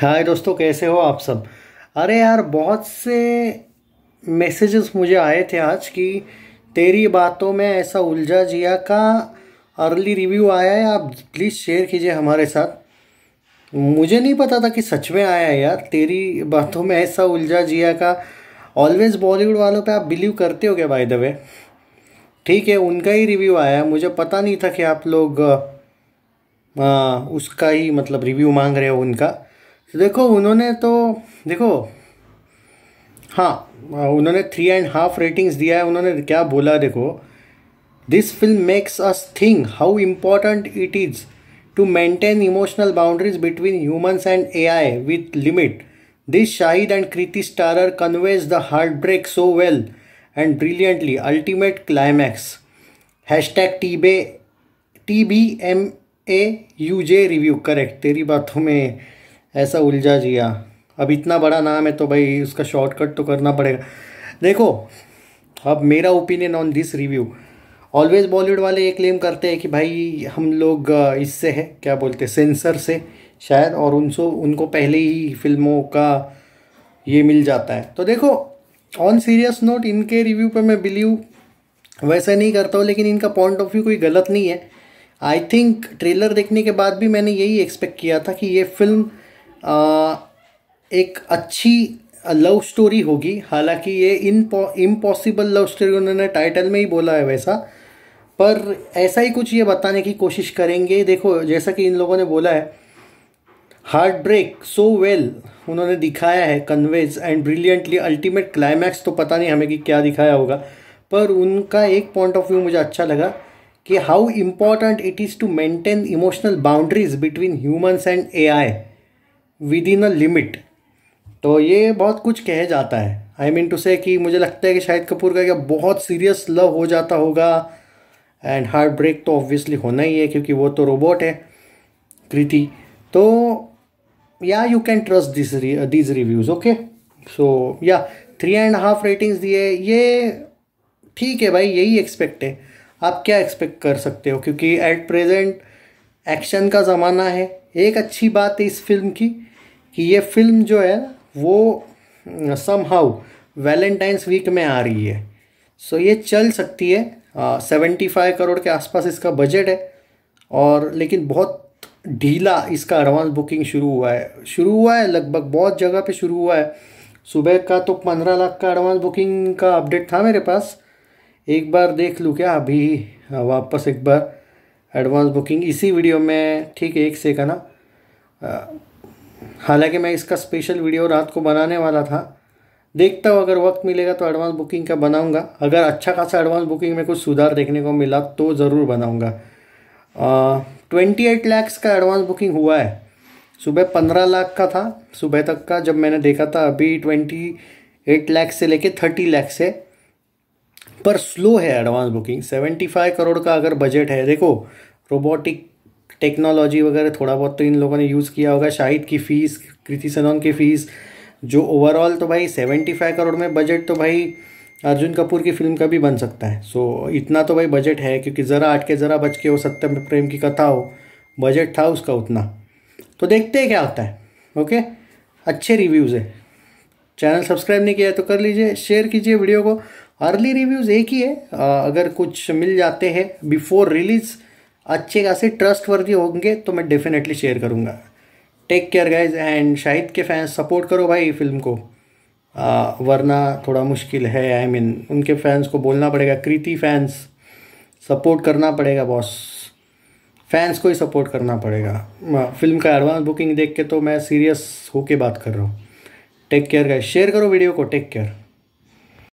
हाय दोस्तों कैसे हो आप सब अरे यार बहुत से मैसेजेस मुझे आए थे आज कि तेरी बातों में ऐसा उलझा जिया का अर्ली रिव्यू आया है आप प्लीज़ शेयर कीजिए हमारे साथ मुझे नहीं पता था कि सच में आया है यार तेरी बातों में ऐसा उलझा जिया का ऑलवेज बॉलीवुड वालों पे आप बिलीव करते हो क्या बाय द वे ठीक है उनका ही रिव्यू आया मुझे पता नहीं था कि आप लोग आ, हाँ, उसका ही मतलब रिव्यू मांग रहे हो उनका तो देखो उन्होंने तो देखो हाँ, हाँ उन्होंने थ्री एंड हाफ रेटिंग्स दिया है उन्होंने क्या बोला देखो this film makes us thing how important it is to maintain emotional boundaries between humans and A I with limit this Shahid and Kriti starrer conveys the heartbreak so well and brilliantly ultimate climax hashtag T B T B M A U J review correct तेरी बातों में ऐसा उलझा जिया अब इतना बड़ा नाम है तो भाई उसका शॉर्टकट तो करना पड़ेगा देखो अब मेरा opinion on this review always Bollywood वाले ये क्लेम करते हैं कि भाई हम लोग इससे है क्या बोलते हैं सेंसर से शायद और उनसो उनको पहले ही फिल्मों का ये मिल जाता है तो देखो ऑन सीरियस नोट इनके रिव्यू पर मैं बिलीव वैसे नहीं करता हूँ लेकिन इनका पॉइंट ऑफ व्यू कोई गलत नहीं है आई थिंक ट्रेलर देखने के बाद भी मैंने यही एक्सपेक्ट किया था कि ये फिल्म आ, एक अच्छी लव स्टोरी होगी हालांकि ये इन इम्पॉसिबल लव स्टोरी उन्होंने टाइटल में ही बोला है वैसा पर ऐसा ही कुछ ये बताने की कोशिश करेंगे देखो जैसा कि इन लोगों ने बोला है हार्ट ब्रेक सो वेल उन्होंने दिखाया है conveys and brilliantly ultimate climax तो पता नहीं हमें कि क्या दिखाया होगा पर उनका एक पॉइंट ऑफ व्यू मुझे अच्छा लगा कि how important it is to maintain emotional boundaries between humans and A I within a limit तो ये बहुत कुछ कहे जाता है आई मीन टू से कि मुझे लगता है कि शाहिद कपूर का क्या बहुत सीरियस लव हो जाता होगा एंड हार्ट ब्रेक तो ऑब्वियसली होना ही है क्योंकि वो तो रोबोट है कृति तो yeah you can trust this these reviews okay so yeah three and half ratings दिए ये ठीक है भाई यही एक्सपेक्ट है आप क्या एक्सपेक्ट कर सकते हो क्योंकि एट प्रेजेंट एक्शन का ज़माना है एक अच्छी बात है इस फिल्म की कि ये फिल्म जो है वो सम हाउ वैलेंटाइंस वीक में आ रही है सो so ये चल सकती है सेवेंटी फाइव करोड़ के आसपास इसका बजट है और लेकिन बहुत ढीला इसका एडवांस बुकिंग शुरू हुआ है शुरू हुआ है लगभग बहुत जगह पे शुरू हुआ है सुबह का तो पंद्रह लाख का एडवांस बुकिंग का अपडेट था मेरे पास एक बार देख लूँ क्या अभी हाँ, वापस एक बार एडवांस बुकिंग इसी वीडियो में ठीक है एक से का ना हालांकि मैं इसका स्पेशल वीडियो रात को बनाने वाला था देखता हूँ अगर वक्त मिलेगा तो एडवांस बुकिंग का बनाऊँगा अगर अच्छा खासा एडवांस बुकिंग में कुछ सुधार देखने को मिला तो ज़रूर बनाऊँगा ट्वेंटी एट लैक्स का एडवांस बुकिंग हुआ है सुबह पंद्रह लाख का था सुबह तक का जब मैंने देखा था अभी ट्वेंटी एट लैक्स से लेके थर्टी लैक्स है पर स्लो है advance booking seventy five crore का अगर बजट है देखो रोबोटिक टेक्नोलॉजी वगैरह थोड़ा बहुत तो इन लोगों ने यूज़ किया होगा शाहिद की फ़ीस कृति सनोन की फ़ीस जो ओवरऑल तो भाई सेवेंटी फाइव करोड़ में बजट तो भाई अर्जुन कपूर की फिल्म का भी बन सकता है सो so, इतना तो भाई बजट है क्योंकि ज़रा आठ के ज़रा बच के वो सत्यम प्रेम की कथा हो बजट था उसका उतना तो देखते हैं क्या होता है ओके अच्छे रिव्यूज़ है चैनल सब्सक्राइब नहीं किया है तो कर लीजिए शेयर कीजिए वीडियो को अर्ली रिव्यूज़ एक ही है अगर कुछ मिल जाते हैं बिफोर रिलीज़ अच्छे खासे ट्रस्ट वर्दी होंगे तो मैं डेफिनेटली शेयर करूँगा take care guys and Shahid के फैंस सपोर्ट करो भाई फिल्म को आ, वरना थोड़ा मुश्किल है आई I मीन mean, उनके फैंस को बोलना पड़ेगा कृति फैंस सपोर्ट करना पड़ेगा बॉस फैंस को ही सपोर्ट करना पड़ेगा फिल्म का एडवांस बुकिंग देख के तो मैं सीरियस होके बात कर रहा हूँ टेक केयर गाइज शेयर करो वीडियो को टेक केयर